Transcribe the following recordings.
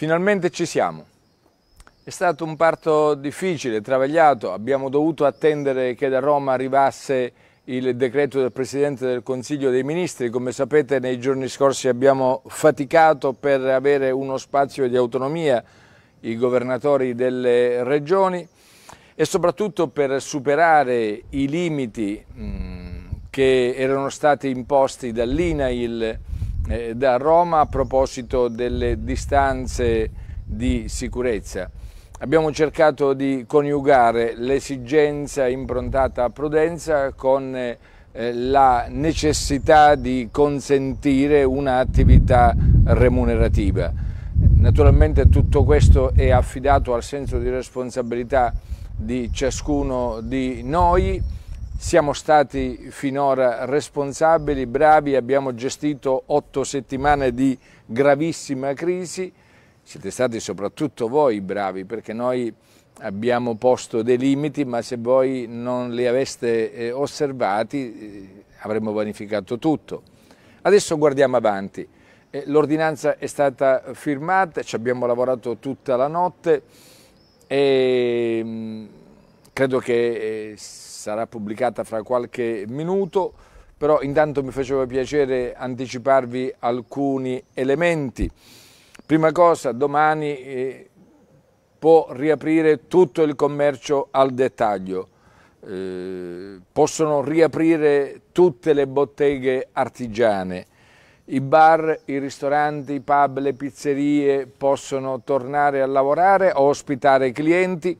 Finalmente ci siamo. È stato un parto difficile, travagliato, abbiamo dovuto attendere che da Roma arrivasse il decreto del Presidente del Consiglio dei Ministri. Come sapete nei giorni scorsi abbiamo faticato per avere uno spazio di autonomia, i governatori delle regioni e soprattutto per superare i limiti mh, mm, che erano stati imposti dall'INAIL eh, da Roma a proposito delle distanze di sicurezza. Abbiamo cercato di coniugare l'esigenza improntata a prudenza con eh, la necessità di consentire un'attività remunerativa. Naturalmente tutto questo è affidato al senso di responsabilità di ciascuno di noi siamo stati finora responsabili, bravi, abbiamo gestito otto settimane di gravissima crisi, siete stati soprattutto voi bravi perché noi abbiamo posto dei limiti ma se voi non li aveste eh, osservati eh, avremmo vanificato tutto. Adesso guardiamo avanti, eh, l'ordinanza è stata firmata, ci abbiamo lavorato tutta la notte e mh, mm, credo che eh, sarà pubblicata fra qualche minuto, però intanto mi faceva piacere anticiparvi alcuni elementi. Prima cosa, domani eh, può riaprire tutto il commercio al dettaglio, eh, possono riaprire tutte le botteghe artigiane, i bar, i ristoranti, i pub, le pizzerie possono tornare a lavorare, o ospitare clienti,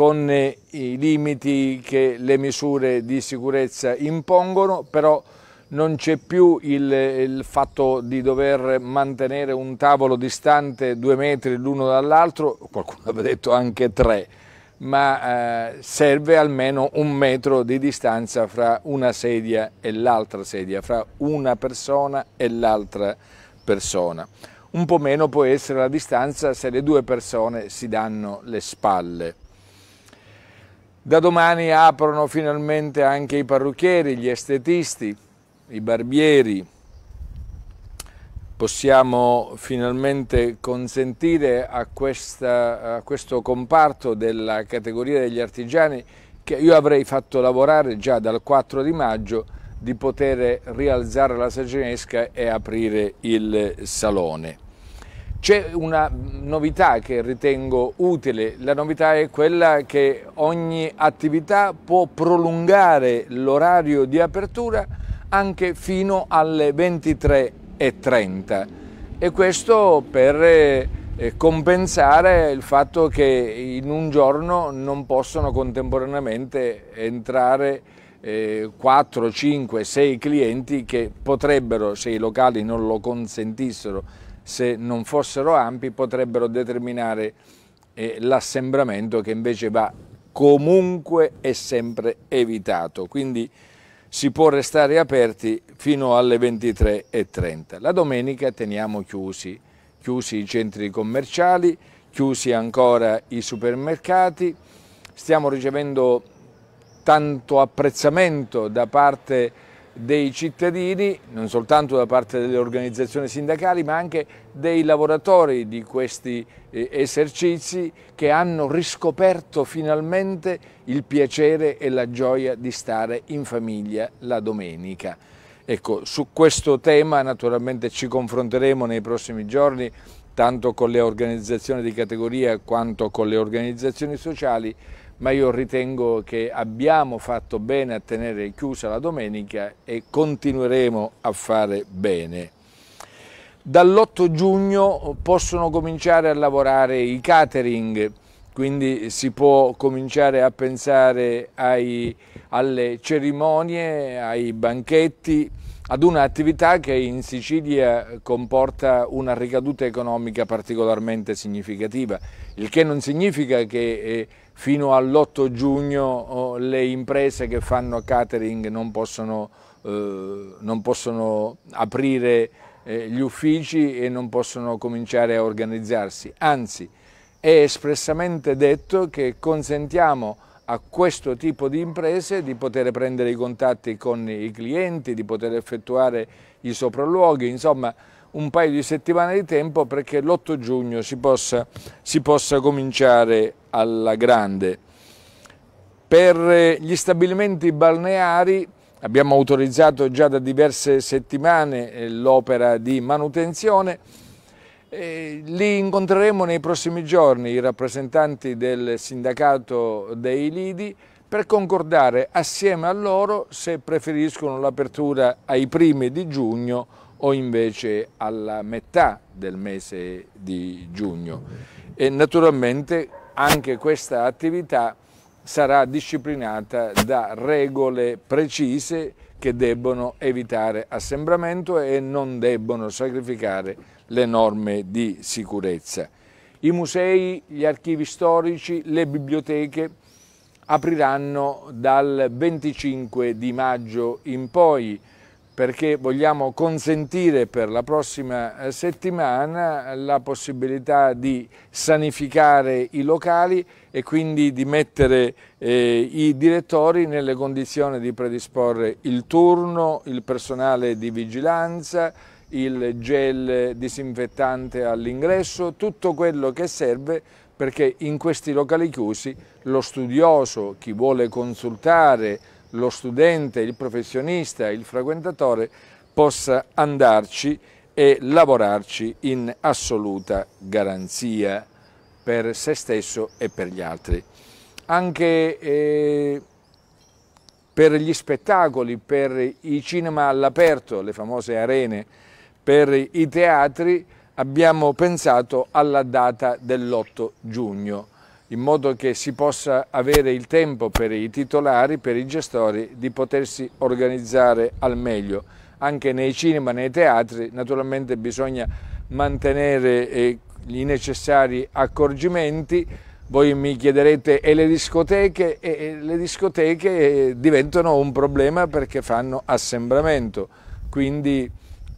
con eh, i limiti che le misure di sicurezza impongono, però non c'è più il, il, fatto di dover mantenere un tavolo distante due metri l'uno dall'altro, qualcuno aveva detto anche tre, ma eh, serve almeno un metro di distanza fra una sedia e l'altra sedia, fra una persona e l'altra persona. Un po' meno può essere la distanza se le due persone si danno le spalle. Da domani aprono finalmente anche i parrucchieri, gli estetisti, i barbieri. Possiamo finalmente consentire a, questa, a questo comparto della categoria degli artigiani che io avrei fatto lavorare già dal 4 di maggio di poter rialzare la saginesca e aprire il salone. C'è una novità che ritengo utile, la novità è quella che ogni attività può prolungare l'orario di apertura anche fino alle 23.30 e questo per eh, eh, compensare il fatto che in un giorno non possono contemporaneamente entrare 4, 5, 6 clienti che potrebbero, se i locali non lo consentissero, se non fossero ampi potrebbero determinare eh, l'assembramento che invece va comunque e sempre evitato. Quindi si può restare aperti fino alle 23.30. La domenica teniamo chiusi, chiusi i centri commerciali, chiusi ancora i supermercati, stiamo ricevendo tanto apprezzamento da parte dei cittadini, non soltanto da parte delle organizzazioni sindacali, ma anche dei lavoratori di questi eh, esercizi che hanno riscoperto finalmente il piacere e la gioia di stare in famiglia la domenica. Ecco, su questo tema naturalmente ci confronteremo nei prossimi giorni tanto con le organizzazioni di categoria quanto con le organizzazioni sociali ma io ritengo che abbiamo fatto bene a tenere chiusa la domenica e continueremo a fare bene. Dall'8 giugno possono cominciare a lavorare i catering, quindi si può cominciare a pensare ai, alle cerimonie, ai banchetti, ad un'attività che in Sicilia comporta una ricaduta economica particolarmente significativa, il che non significa che eh, fino all'8 giugno oh, le imprese che fanno catering non possono, eh, non possono aprire eh, gli uffici e non possono cominciare a organizzarsi. Anzi, è espressamente detto che consentiamo a questo tipo di imprese di poter prendere i contatti con i clienti, di poter effettuare i sopralluoghi, insomma un paio di settimane di tempo perché l'8 giugno si possa, si possa cominciare alla grande. Per eh, gli stabilimenti balneari abbiamo autorizzato già da diverse settimane eh, l'opera di manutenzione. Eh, li incontreremo nei prossimi giorni i rappresentanti del sindacato dei lidi per concordare assieme a loro se preferiscono l'apertura ai primi di giugno o invece alla metà del mese di giugno. E naturalmente anche questa attività sarà disciplinata da regole precise che debbono evitare assembramento e non debbono sacrificare le norme di sicurezza. I musei, gli archivi storici, le biblioteche apriranno dal 25 di maggio in poi perché vogliamo consentire per la prossima eh, settimana la possibilità di sanificare i locali e quindi di mettere eh, i direttori nelle condizioni di predisporre il turno, il personale di vigilanza, il gel disinfettante all'ingresso, tutto quello che serve perché in questi locali chiusi lo studioso, chi vuole consultare lo studente, il professionista, il frequentatore possa andarci e lavorarci in assoluta garanzia per se stesso e per gli altri. Anche eh, per gli spettacoli, per i cinema all'aperto, le famose arene, per i teatri abbiamo pensato alla data dell'8 giugno in modo che si possa avere il tempo per i titolari, per i gestori di potersi organizzare al meglio. Anche nei cinema, nei teatri, naturalmente bisogna mantenere eh, i necessari accorgimenti. Voi mi chiederete e le discoteche? E le discoteche eh, diventano un problema perché fanno assembramento, quindi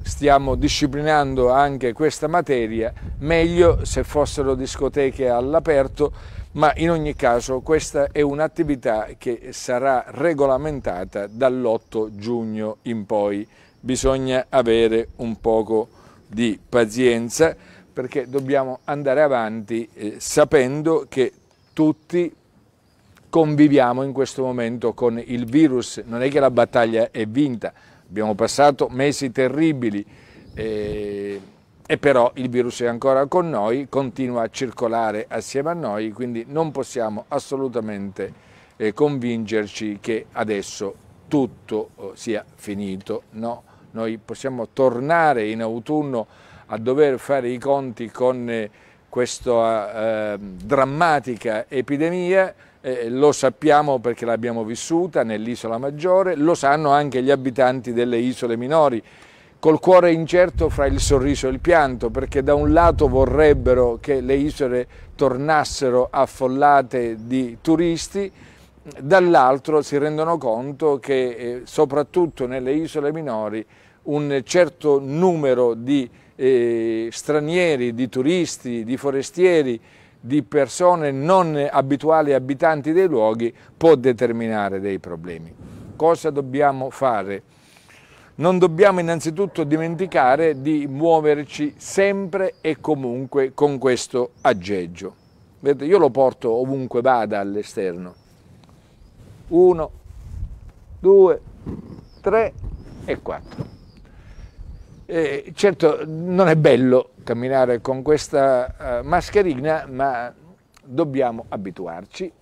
stiamo disciplinando anche questa materia, meglio se fossero discoteche all'aperto, ma in ogni caso questa è un'attività che sarà regolamentata dall'8 giugno in poi. Bisogna avere un poco di pazienza perché dobbiamo andare avanti eh, sapendo che tutti conviviamo in questo momento con il virus, non è che la battaglia è vinta, abbiamo passato mesi terribili eh, e però il virus è ancora con noi, continua a circolare assieme a noi, quindi non possiamo assolutamente eh, convincerci che adesso tutto eh, sia finito. No, noi possiamo tornare in autunno a dover fare i conti con eh, questa eh, drammatica epidemia eh, lo sappiamo perché l'abbiamo vissuta nell'isola maggiore, lo sanno anche gli abitanti delle isole minori, col cuore incerto fra il sorriso e il pianto, perché da un lato vorrebbero che le isole tornassero affollate di turisti, dall'altro si rendono conto che eh, soprattutto nelle isole minori un certo numero di eh, stranieri, di turisti, di forestieri di persone non abituali abitanti dei luoghi può determinare dei problemi. Cosa dobbiamo fare? Non dobbiamo innanzitutto dimenticare di muoverci sempre e comunque con questo aggeggio. Vedete, io lo porto ovunque vada all'esterno. Uno, due, tre e quattro. Eh, certo non è bello camminare con questa eh, mascherina, ma dobbiamo abituarci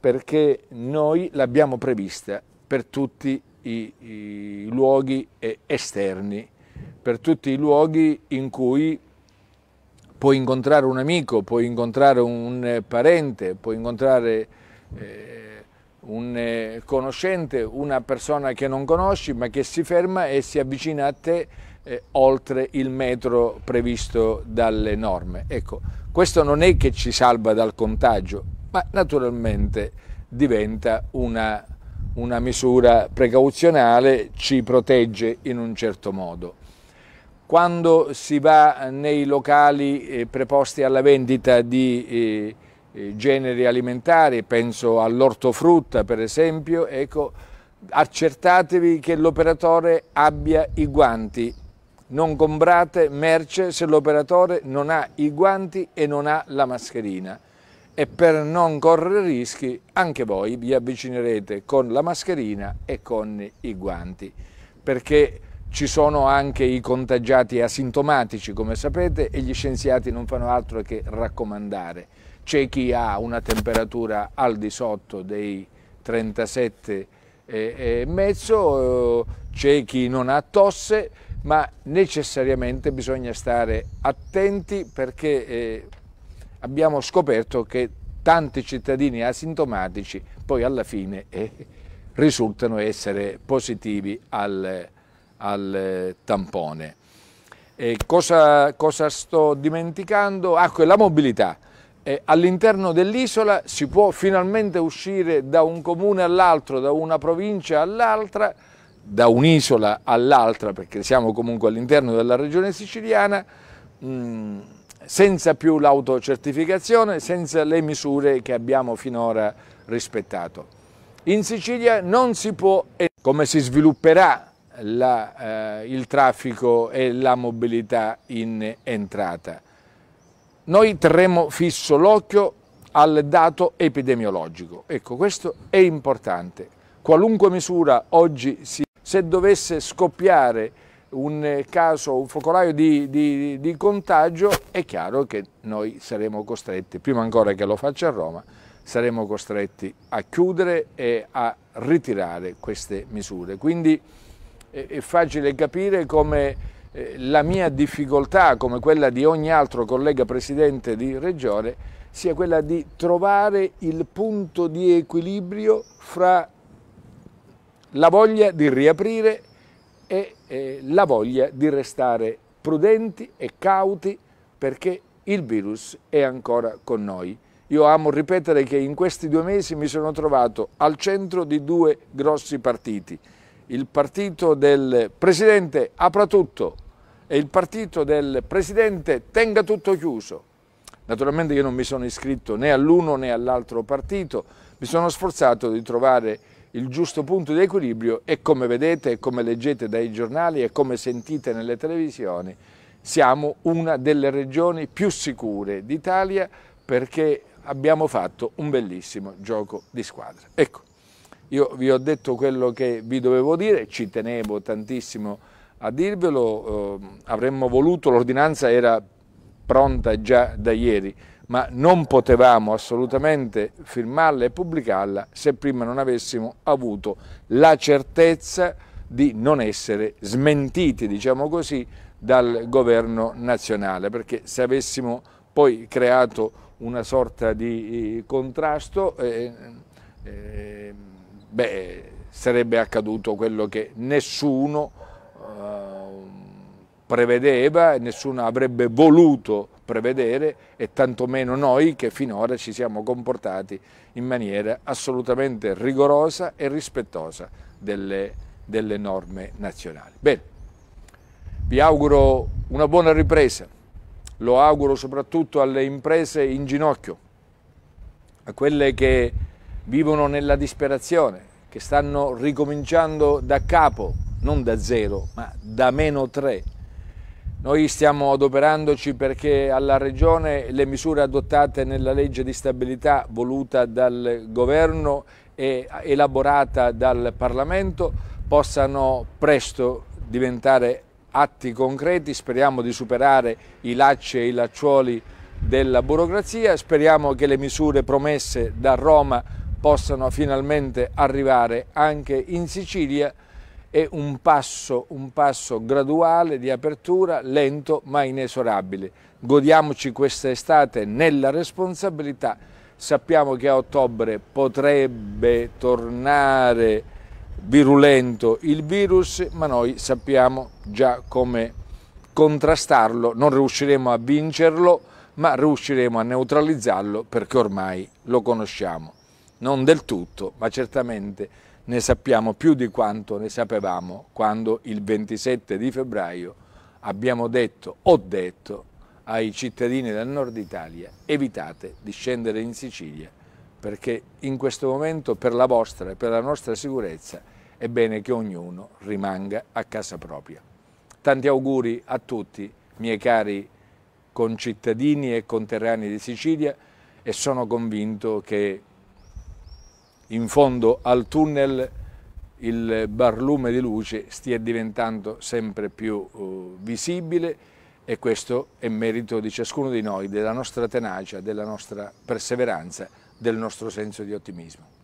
perché noi l'abbiamo prevista per tutti i, i luoghi esterni, per tutti i luoghi in cui puoi incontrare un amico, puoi incontrare un parente, puoi incontrare eh, un eh, conoscente, una persona che non conosci ma che si ferma e si avvicina a te eh, oltre il metro previsto dalle norme. Ecco, questo non è che ci salva dal contagio, ma naturalmente diventa una, una misura precauzionale, ci protegge in un certo modo quando si va nei locali eh, preposti alla vendita di eh, eh, generi alimentari, penso all'ortofrutta per esempio, ecco, accertatevi che l'operatore abbia i guanti non comprate merce se l'operatore non ha i guanti e non ha la mascherina. E per non correre rischi, anche voi vi avvicinerete con la mascherina e con i guanti. Perché ci sono anche i contagiati asintomatici, come sapete, e gli scienziati non fanno altro che raccomandare. C'è chi ha una temperatura al di sotto dei 37 e, mezzo, eh, c'è chi non ha tosse, ma necessariamente bisogna stare attenti perché eh, abbiamo scoperto che tanti cittadini asintomatici poi alla fine eh, risultano essere positivi al, al eh, tampone. Cosa, cosa, sto dimenticando? Ah, ecco, la mobilità. Eh, All'interno dell'isola si può finalmente uscire da un comune all'altro, da una provincia all'altra, da un'isola all'altra, perché siamo comunque all'interno della regione siciliana, mm, senza più l'autocertificazione, senza le misure che abbiamo finora rispettato. In Sicilia non si può, come si svilupperà la, eh, il traffico e la mobilità in entrata? Noi terremo fisso l'occhio al dato epidemiologico. Ecco, questo è importante. Qualunque misura oggi si se dovesse scoppiare un eh, caso, un focolaio di, di, di contagio, è chiaro che noi saremo costretti, prima ancora che lo faccia a Roma, saremo costretti a chiudere e a ritirare queste misure. Quindi eh, è facile capire come eh, la mia difficoltà, come quella di ogni altro collega presidente di Regione, sia quella di trovare il punto di equilibrio fra la voglia di riaprire e eh, la voglia di restare prudenti e cauti perché il virus è ancora con noi. Io amo ripetere che in questi due mesi mi sono trovato al centro di due grossi partiti, il partito del presidente apra tutto e il partito del presidente tenga tutto chiuso. Naturalmente io non mi sono iscritto né all'uno né all'altro partito, mi sono sforzato di trovare il giusto punto di equilibrio e come vedete e come leggete dai giornali e come sentite nelle televisioni siamo una delle regioni più sicure d'Italia perché abbiamo fatto un bellissimo gioco di squadra. Ecco, io vi ho detto quello che vi dovevo dire, ci tenevo tantissimo a dirvelo, eh, avremmo voluto, l'ordinanza era pronta già da ieri, ma non potevamo assolutamente firmarla e pubblicarla se prima non avessimo avuto la certezza di non essere smentiti, diciamo così, dal governo nazionale, perché se avessimo poi creato una sorta di eh, contrasto, eh, eh, beh, sarebbe accaduto quello che nessuno... Eh, prevedeva, nessuno avrebbe voluto prevedere e tantomeno noi che finora ci siamo comportati in maniera assolutamente rigorosa e rispettosa delle, delle norme nazionali. Bene, vi auguro una buona ripresa, lo auguro soprattutto alle imprese in ginocchio, a quelle che vivono nella disperazione, che stanno ricominciando da capo, non da zero, ma da meno tre noi stiamo adoperandoci perché alla Regione le misure adottate nella legge di stabilità voluta dal Governo e elaborata dal Parlamento possano presto diventare atti concreti, speriamo di superare i lacci e i lacciuoli della burocrazia, speriamo che le misure promesse da Roma possano finalmente arrivare anche in Sicilia è un passo, un passo graduale di apertura, lento ma inesorabile. Godiamoci questa estate nella responsabilità. Sappiamo che a ottobre potrebbe tornare virulento il virus, ma noi sappiamo già come contrastarlo, non riusciremo a vincerlo, ma riusciremo a neutralizzarlo perché ormai lo conosciamo. Non del tutto, ma certamente ne sappiamo più di quanto ne sapevamo quando il 27 di febbraio abbiamo detto, ho detto, ai cittadini del nord Italia evitate di scendere in Sicilia perché in questo momento per la vostra e per la nostra sicurezza è bene che ognuno rimanga a casa propria. Tanti auguri a tutti, miei cari concittadini e conterranei di Sicilia e sono convinto che in fondo al tunnel il barlume di luce stia diventando sempre più uh, visibile e questo è merito di ciascuno di noi, della nostra tenacia, della nostra perseveranza, del nostro senso di ottimismo.